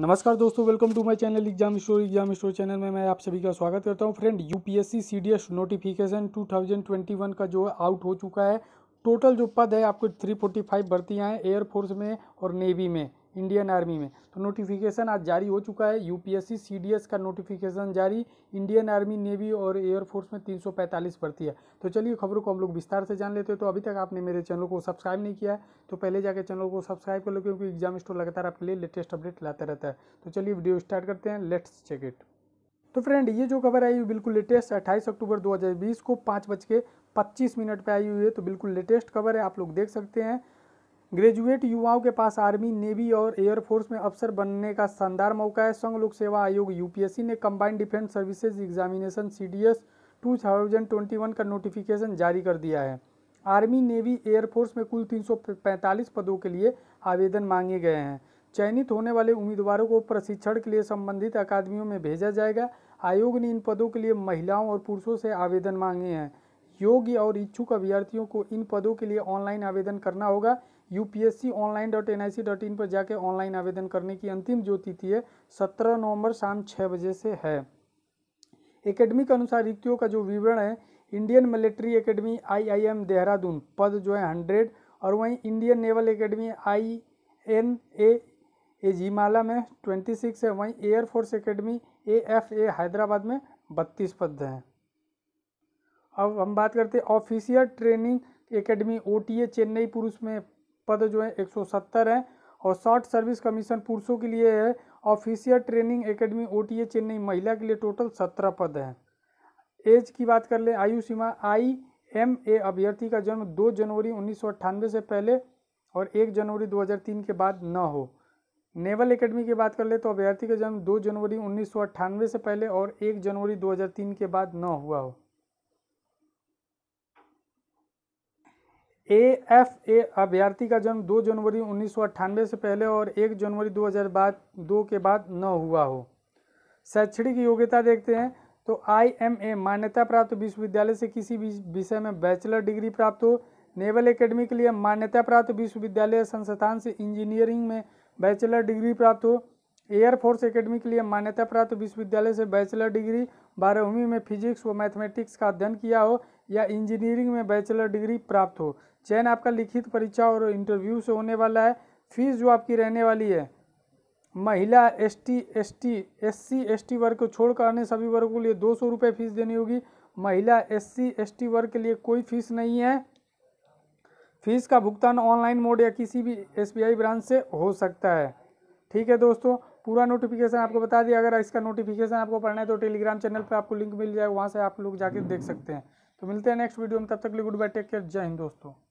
नमस्कार दोस्तों welcome to my channel exam store exam store channel में मैं आप सभी का स्वागत करता हूं फ्रेंड यूपीएससी सीडीएस नोटिफिकेशन 2021 का जो है आउट हो चुका है टोटल जो पद है आपको 345 भर्तियाँ हैं एयरफोर्स में और नेवी में इंडियन आर्मी में तो नोटिफिकेशन आज जारी हो चुका है यूपीएससी सीडीएस का नोटिफिकेशन जारी इंडियन आर्मी नेवी और एयरफोर्स में 345 भर्ती है तो चलिए खबरों को हम लोग विस्तार से जान लेते हैं तो अभी तक आपने मेरे चैनल को सब्सक्राइब नहीं किया है तो पहले जाकर चैनल को सब्सक्राइब कर लो क्योंकि एग्जाम स्टोर लगातार आपके लिए लेटेस्ट अपडेट लाता रहता है तो चलिए वीडियो स्टार्ट करते हैं लेट्स चेक इट तो फ्रेंड ये जो खबर आई हुई बिल्कुल लेटेस्ट अट्ठाईस अक्टूबर दो को पाँच बज के पच्चीस मिनट पर आई हुई है तो बिल्कुल लेटेस्ट खबर है आप लोग देख सकते हैं ग्रेजुएट युवाओं के पास आर्मी नेवी और एयरफोर्स में अफसर बनने का शानदार मौका है संघ लोक सेवा आयोग यूपीएससी ने combined defence services examination C 2021 का नोटिफिकेशन जारी कर दिया है आर्मी नेवी एयरफोर्स में कुल 345 पदों के लिए आवेदन मांगे गए हैं चयनित होने वाले उम्मीदवारों को प्रशिक्षण के लिए संबंधित अकादमियों में भेजा जाएगा आयोग ने इन पदों के लिए महिलाओं और पुरुषों से आवेदन मांगे हैं योग्य और इच्छुक अभ्यर्थियों को इन पदों के लिए ऑनलाइन आवेदन करना होगा U P S online dot N I C dot in पर जाके ऑनलाइन आवेदन करने की अंतिम जो तिथि है सत्रह नवंबर शाम छः बजे से है के अनुसार रिक्तियों का जो विवरण है Indian military academy IIM Dehradun पद जो है हंड्रेड और वहीं Indian naval academy I N A Ezhimala में ट्वेंटी सिक्स है वहीं air force academy A F A Hyderabad में बत्तीस पद हैं अब हम बात करते हैं official training academy O T A Chennai पुरुष में पद जो है सत्तर है और शॉर्ट सर्विस कमीशन पुरुषों के लिए है officer training academy O Chennai महिला के लिए टोटल सत्रह पद हैं एज की बात कर लें आयु सीमा आई एम ए अभ्यर्थी का जन्म दो जनवरी उन्नीस से पहले और एक जनवरी 2003 के बाद न हो नेवल एकेडमी की बात कर ले तो अभ्यर्थी का जन्म दो जनवरी उन्नीस से पहले और एक जनवरी 2003 के बाद न हुआ हो ए एफ ए अभ्यर्थी का जन्म दो जनवरी उन्नीस से पहले और एक जनवरी बाद दो के बाद न हुआ हो शैक्षणिक योग्यता देखते हैं तो आई एम ए मान्यता प्राप्त विश्वविद्यालय से किसी भी विषय में बैचलर डिग्री प्राप्त हो नेवल एकेडमी के लिए मान्यता प्राप्त विश्वविद्यालय संस्थान से इंजीनियरिंग में बैचलर डिग्री प्राप्त हो एयरफोर्स एकेडमी के लिए मान्यता प्राप्त विश्वविद्यालय से बैचलर डिग्री बारहवीं में फिजिक्स व मैथमेटिक्स का अध्ययन किया हो या इंजीनियरिंग में बैचलर डिग्री प्राप्त हो चयन आपका लिखित परीक्षा और इंटरव्यू से होने वाला है फीस जो आपकी रहने वाली है महिला S T S T S C S T वर्ग को छोड़कर अन्य सभी वर्गों के लिए दो सौ रुपये फीस देनी होगी महिला एस सी एस टी वर्ग के लिए कोई फीस नहीं है फीस का भुगतान ऑनलाइन मोड या किसी भी एसबीआई ब्रांच से हो सकता है ठीक है दोस्तों पूरा नोटिफिकेशन आपको बता दिया अगर इसका नोटिफिकेशन आपको पढ़ना है तो टेलीग्राम चैनल पर आपको लिंक मिल जाएगा वहाँ से आप लोग जाके देख सकते हैं तो मिलते हैं नेक्स्ट वीडियो में तब तक लिए गुड बाय टेक केयर जय हिंद दोस्तों